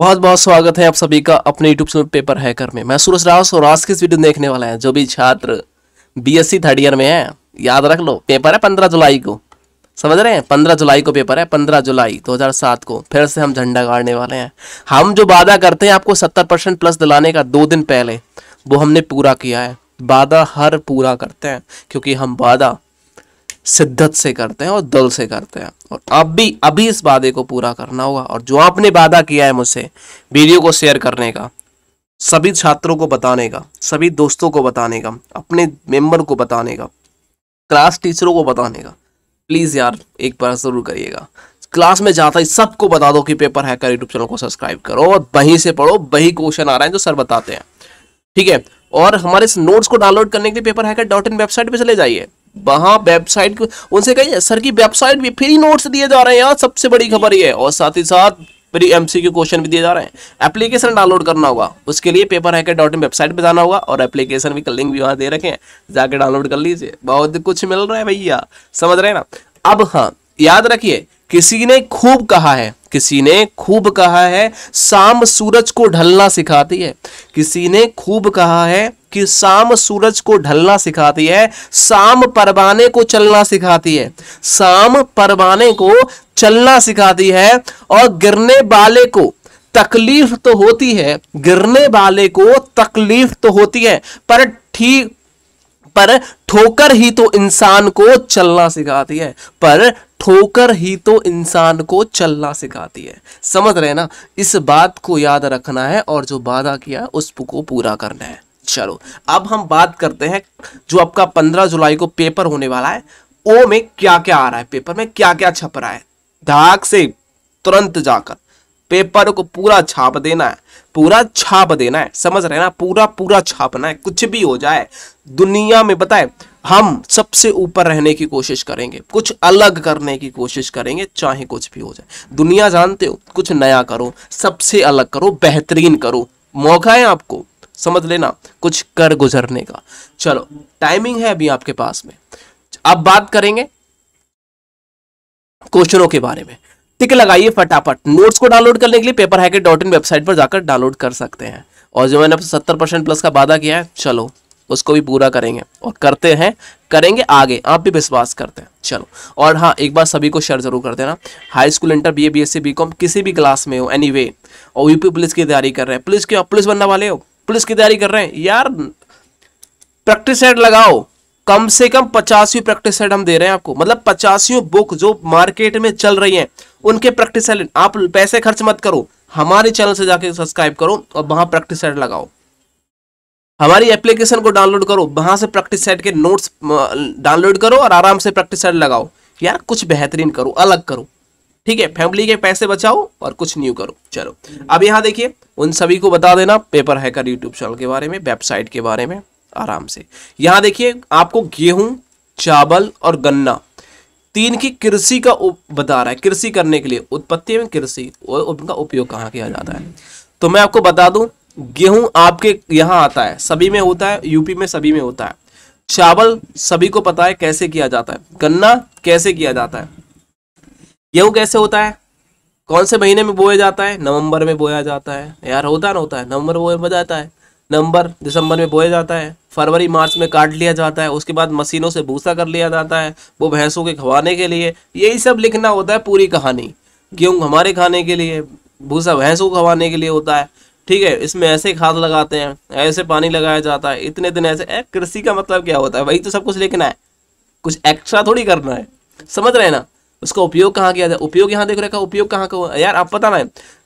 बहुत बहुत स्वागत है आप सभी का अपने यूट्यूब चैनल पेपर हैकर में मैं सूरज रास और आज की इस वीडियो देखने वाला है जो भी छात्र बीएससी थर्ड ईयर में है याद रख लो पेपर है पंद्रह जुलाई को समझ रहे हैं पंद्रह जुलाई को पेपर है पंद्रह जुलाई 2007 को फिर से हम झंडा गाड़ने वाले हैं हम जो वादा करते हैं आपको सत्तर परसेंट प्लस दिलाने का दो दिन पहले वो हमने पूरा किया है वादा हर पूरा करते हैं क्योंकि हम वादा शिद्दत से करते हैं और दल से करते हैं और आप भी अभी इस वादे को पूरा करना होगा और जो आपने वादा किया है मुझसे वीडियो को शेयर करने का सभी छात्रों को बताने का सभी दोस्तों को बताने का अपने मेंबर को बताने का क्लास टीचरों को बताने का प्लीज़ यार एक बार ज़रूर करिएगा क्लास में जाता ही सबको बता दो कि पेपर है कर यूट्यूब चैनल को सब्सक्राइब करो और वहीं से पढ़ो वही क्वेश्चन आ रहे हैं जो सर बताते हैं ठीक है और हमारे इस नोट्स को डाउनलोड करने के लिए paper hacker dot in website पर चले जाइए वहां वेबसाइट को उनसे कहिए सर की वेबसाइट भी फ्री नोट्स दिए जा रहे हैं यहाँ सबसे बड़ी खबर ये है और साथ ही साथ फ्री एम सी क्वेश्चन भी दिए जा रहे हैं एप्लीकेशन डाउनलोड करना होगा उसके लिए paper hacker dot in website पर जाना होगा और एप्लीकेशन भी लिंक भी वहाँ दे रखे हैं जाके डाउनलोड कर लीजिए बहुत कुछ मिल रहा है भैया समझ रहे हैं ना अब हाँ याद रखिए किसी ने खूब कहा है किसी ने खूब कहा है शाम सूरज को ढलना सिखाती है किसी ने खूब कहा है कि शाम सूरज को ढलना सिखाती है शाम परवाने को चलना सिखाती है शाम परवाने को चलना सिखाती है और गिरने वाले को तकलीफ तो होती है गिरने वाले को तकलीफ तो होती है पर ठीक पर ठोकर ही तो इंसान को चलना सिखाती है पर ठोकर ही तो इंसान को चलना सिखाती है समझ रहे ना इस बात को याद रखना है और जो वादा किया उसको पूरा करना है चलो अब हम बात करते हैं जो आपका पंद्रह जुलाई को पेपर होने वाला है ओ में क्या क्या आ रहा है पेपर में क्या क्या छप रहा है धाक से तुरंत जाकर पेपर को पूरा छाप देना है पूरा छाप देना है समझ रहे ना पूरा पूरा छापना है कुछ भी हो जाए दुनिया में बताए हम सबसे ऊपर रहने की कोशिश करेंगे कुछ अलग करने की कोशिश करेंगे चाहे कुछ भी हो जाए दुनिया जानते हो कुछ नया करो सबसे अलग करो बेहतरीन करो मौका है आपको समझ लेना कुछ कर गुजरने का चलो टाइमिंग है अभी आपके पास में अब बात करेंगे क्वेश्चनों के बारे में टिक लगाइए फटाफट नोट्स को डाउनलोड करने के लिए paper hacker dot in website पर जाकर डाउनलोड कर सकते हैं और जो मैंने सत्तर परसेंट प्लस का वादा किया है चलो उसको भी पूरा करेंगे और करते हैं करेंगे आगे आप भी विश्वास करते हैं चलो और हाँ एक बार सभी को शेयर जरूर कर देना high school inter BA BSc BCom किसी भी क्लास में हो एनी anyway, और यूपी पुलिस की तैयारी कर रहे हैं पुलिस के पुलिस बनने वाले हो पुलिस की तैयारी कर रहे हैं यार प्रैक्टिस सेट लगाओ कम से कम पचासवीं प्रैक्टिस सेट हम दे रहे हैं आपको मतलब पचासियों बुक जो मार्केट में चल रही हैं उनके प्रैक्टिस सेट आप पैसे खर्च मत करो हमारे चैनल से जाके सब्सक्राइब करो और वहां प्रैक्टिस सेट लगाओ हमारी एप्लीकेशन को डाउनलोड करो वहाँ से प्रैक्टिस सेट के नोट्स डाउनलोड करो और आराम से प्रैक्टिस सेट लगाओ यार कुछ बेहतरीन करो अलग करो ठीक है फैमिली के पैसे बचाओ और कुछ न्यू करो चलो अब यहाँ देखिए उन सभी को बता देना पेपर हैकर यूट्यूब चैनल के बारे में वेबसाइट के बारे में आराम से यहाँ देखिए आपको गेहूं चावल और गन्ना तीन की कृषि का बता रहा है कृषि करने के लिए उत्पत्ति में कृषि उनका उपयोग कहाँ किया जाता है तो मैं आपको बता दूं गेहूं आपके यहाँ आता है सभी में होता है यूपी में सभी में होता है चावल सभी को पता है कैसे किया जाता है गन्ना कैसे किया जाता है गेहूं कैसे होता है कौन से महीने में बोया जाता है नवंबर में बोया जाता है यार होता ना होता है नवंबर बोया जाता है नवंबर दिसंबर में बोया जाता है फरवरी मार्च में काट लिया जाता है उसके बाद मशीनों से भूसा कर लिया जाता है वो भैंसों के खवाने के लिए यही सब लिखना होता है पूरी कहानी गेहूँ हमारे खाने के लिए भूसा भैंसों को खवाने के लिए होता है ठीक है इसमें ऐसे खाद लगाते हैं ऐसे पानी लगाया जाता है इतने दिन ऐसे कृषि का मतलब क्या होता है वही तो सब कुछ लिखना है कुछ एक्स्ट्रा थोड़ी करना है समझ रहे हैं ना उसका उपयोग कहाँ किया जाए उपयोग यहाँ देख रखा उपयोग कहाँ का यार आप पता ना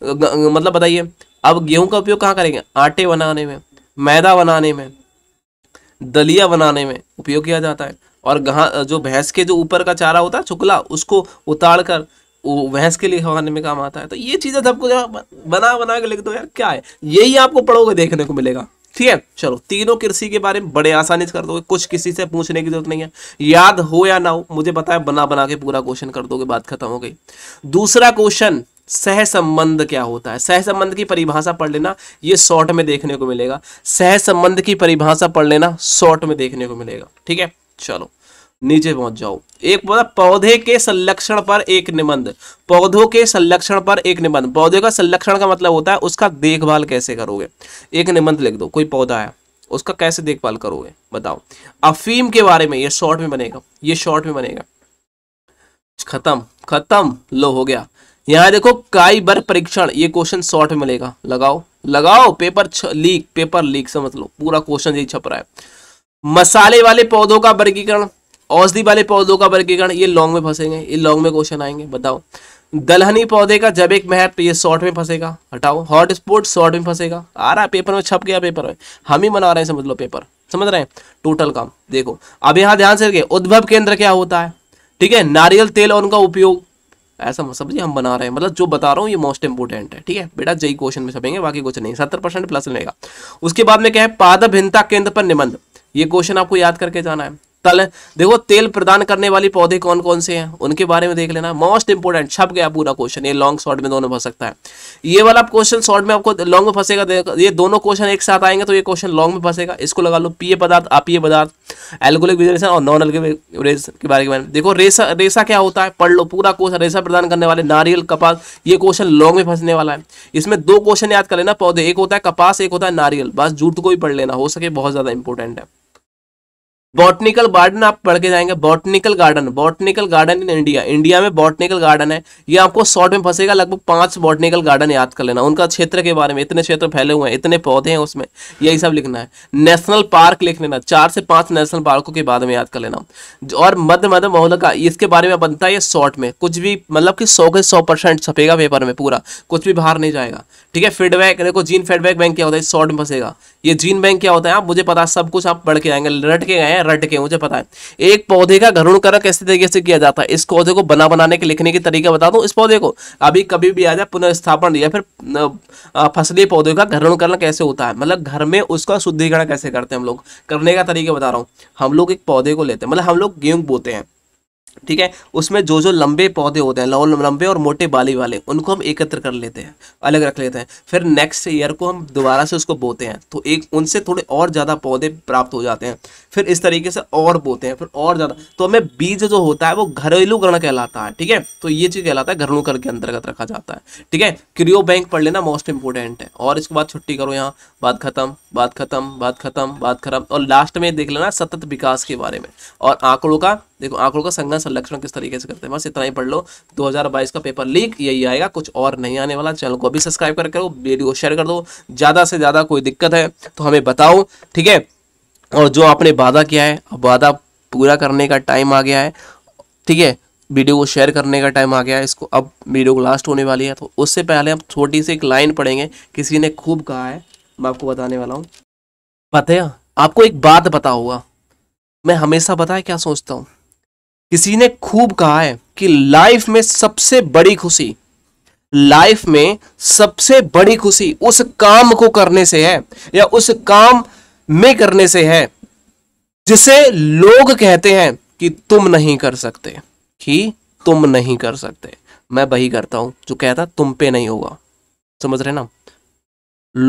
मतलब बताइए अब गेहूं का उपयोग कहाँ करेंगे आटे बनाने में मैदा बनाने में दलिया बनाने में उपयोग किया जाता है और घा जो भैंस के जो ऊपर का चारा होता है छुकला उसको उतार कर वो के लिए खाने में काम आता है तो ये चीज़ें सबको जब बना बना के लिख दो यार क्या है यही आपको पढ़ोगे देखने को मिलेगा ठीक है चलो तीनों कृषि के बारे में बड़े आसानी से कर दोगे कुछ किसी से पूछने की जरूरत नहीं है याद हो या ना हो मुझे बताया बना बना के पूरा क्वेश्चन कर दोगे बात खत्म हो गई दूसरा क्वेश्चन सहसंबंध क्या होता है सहसंबंध की परिभाषा पढ़ लेना ये शॉर्ट में देखने को मिलेगा सहसंबंध की परिभाषा पढ़ लेना शॉर्ट में देखने को मिलेगा ठीक है चलो नीचे पहुंच जाओ एक मतलब पौधे के संरक्षण पर एक निबंध पौधों के संरक्षण पर एक निबंध पौधे का संरक्षण का मतलब होता है उसका देखभाल कैसे करोगे एक निबंध लिख दो कोई पौधा है उसका कैसे देखभाल करोगे बताओ अफीम के बारे में ये शॉर्ट में बनेगा ये शॉर्ट में बनेगा खत्म खत्म लो हो गया यहाँ देखो काई बर परीक्षण ये क्वेश्चन शॉर्ट में मिलेगा लगाओ लगाओ पेपर लीक पेपर लीक समझ लो पूरा क्वेश्चन यही छप रहा है मसाले वाले पौधों का वर्गीकरण औषधि वाले पौधों का वर्गीकरण ये लॉन्ग में फंसेंगे ये लॉन्ग में क्वेश्चन आएंगे बताओ दलहनी पौधे का जब एक महत्व ये शॉर्ट में फंसेगा हटाओ हॉट स्पॉट शॉर्ट में फंसेगा आ रहा पेपर में छप गया पेपर में हम ही मना रहे हैं समझ लो पेपर समझ रहे हैं टोटल काम देखो अब यहाँ ध्यान से रखिए उद्भव केंद्र क्या होता है ठीक है नारियल तेल और उनका उपयोग ऐसा मत जी हम बना रहे हैं मतलब जो बता रहा हूँ ये मोस्ट इंपोर्टेंट है ठीक है बेटा जय क्वेश्चन में छपेंगे बाकी कुछ नहीं सत्तर परसेंट प्लस लेगा उसके बाद में क्या है पाद भिन्नता केंद्र पर निबंध ये क्वेश्चन आपको याद करके जाना है तल देखो तेल प्रदान करने वाले पौधे कौन कौन से हैं उनके बारे में देख लेना मोस्ट इंपोर्टेंट छप गया पूरा क्वेश्चन ये लॉन्ग शॉर्ट में दोनों फंस सकता है ये वाला क्वेश्चन शॉर्ट में आपको लॉन्ग में फंसेगा ये दोनों क्वेश्चन एक साथ आएंगे तो ये क्वेश्चन लॉन्ग में फंसेगा इसको लगा लो पीए पदार्थ अपीय पदार्थ एल्गोलिक विजरेशन और नॉन एल्गोलिक के बारे में देखो रेसा रेसा क्या होता है पढ़ लो पूरा क्वेश्चन रेसा प्रदान करने वाले नारियल कपास ये क्वेश्चन लॉन्ग में फंसने वाला है इसमें दो क्वेश्चन याद कर लेना पौधे एक होता है कपास एक होता है नारियल बस झूठ को ही पढ़ लेना हो सके बहुत ज़्यादा इंपॉर्टेंट है बॉटनिकल गार्डन आप पढ़ के जाएंगे botanical garden botanical garden in India India में बॉटनिकल गार्डन है ये आपको शॉर्ट में फंसेगा लगभग पांच बॉटनिकल गार्डन याद कर लेना उनका क्षेत्र के बारे में इतने क्षेत्र फैले हुए हैं इतने पौधे हैं उसमें यही सब लिखना है नेशनल पार्क लिख लेना चार से पांच नेशनल पार्कों के बारे में याद कर लेना और मध्य मध्य महोदय का इसके बारे में बनता है शॉर्ट में कुछ भी मतलब कि सौ के सौ परसेंट छपेगा पेपर में पूरा कुछ भी बाहर नहीं जाएगा ठीक है फीडबैक देखो जीन फीडबैक बैंक क्या होता है शॉर्ट में फंसेगा ये जीन बैंक क्या होता है आप मुझे पता सब कुछ आप पढ़ के आएंगे लट के गए हैं रट के मुझे पता है एक पौधे का घरुण कर कैसे तरीके से किया जाता है इस पौधे को बना बनाने के लिखने के तरीका बता दो इस पौधे को अभी कभी भी आ जाए पुनर्स्थापन या फिर फसली पौधे का घरुण करना कैसे होता है मतलब घर में उसका शुद्धिकरण कैसे करते हैं हम लोग करने का तरीका बता रहा हूँ हम लोग एक पौधे को लेते हैं मतलब हम लोग गेहूँ बोते हैं ठीक है उसमें जो जो लंबे पौधे होते हैं लंबे और मोटे बाली वाले उनको हम एकत्र कर लेते हैं अलग रख लेते हैं फिर नेक्स्ट ईयर को हम दोबारा से उसको बोते हैं तो एक उनसे थोड़े और ज़्यादा पौधे प्राप्त हो जाते हैं फिर इस तरीके से और बोते हैं फिर और ज़्यादा तो हमें बीज जो होता है वो घरेलू ग्रण कहलाता है ठीक है तो ये चीज़ कहलाता है घरेलू कर के अंतर्गत रखा जाता है ठीक है क्रियो बैंक पढ़ लेना मोस्ट इंपॉर्टेंट है और इसके बाद छुट्टी करो यहाँ बात खत्म बात खत्म बात खत्म बात खत्म और लास्ट में देख लेना सतत विकास के बारे में और आंकड़ों का देखो आंकड़ों का संगन संरक्षण किस तरीके से करते हैं बस इतना ही पढ़ लो 2022 का पेपर लीक यही आएगा कुछ और नहीं आने वाला चैनल को अभी सब्सक्राइब करके करो वीडियो शेयर कर दो ज़्यादा से ज़्यादा कोई दिक्कत है तो हमें बताओ ठीक है और जो आपने वादा किया है अब वादा पूरा करने का टाइम आ गया है ठीक है वीडियो को शेयर करने का टाइम आ गया है इसको अब वीडियो को लास्ट होने वाली है तो उससे पहले हम छोटी सी एक लाइन पढ़ेंगे किसी ने खूब कहा है मैं आपको बताने वाला हूँ है आपको एक बात पता होगा मैं हमेशा बताया क्या सोचता हूँ किसी ने खूब कहा है कि लाइफ में सबसे बड़ी खुशी लाइफ में सबसे बड़ी खुशी उस काम को करने से है या उस काम में करने से है जिसे लोग कहते हैं कि तुम नहीं कर सकते कि तुम नहीं कर सकते मैं वही करता हूं जो कहता तुम पे नहीं होगा समझ रहे ना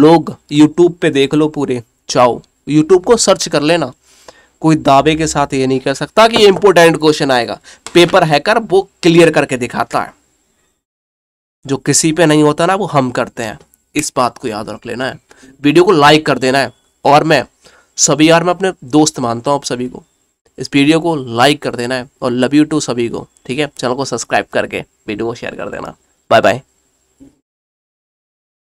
लोग यूट्यूब पे देख लो पूरे जाओ यूट्यूब को सर्च कर लेना कोई दावे के साथ ये नहीं कर सकता कि इंपोर्टेंट क्वेश्चन आएगा पेपर हैकर वो क्लियर करके दिखाता है जो किसी पे नहीं होता ना वो हम करते हैं इस बात को याद रख लेना है वीडियो को लाइक कर देना है और मैं सभी यार मैं अपने दोस्त मानता हूँ आप सभी को इस वीडियो को लाइक कर देना है और लव यू टू सभी को ठीक है चैनल को सब्सक्राइब करके वीडियो को शेयर कर देना बाय बाय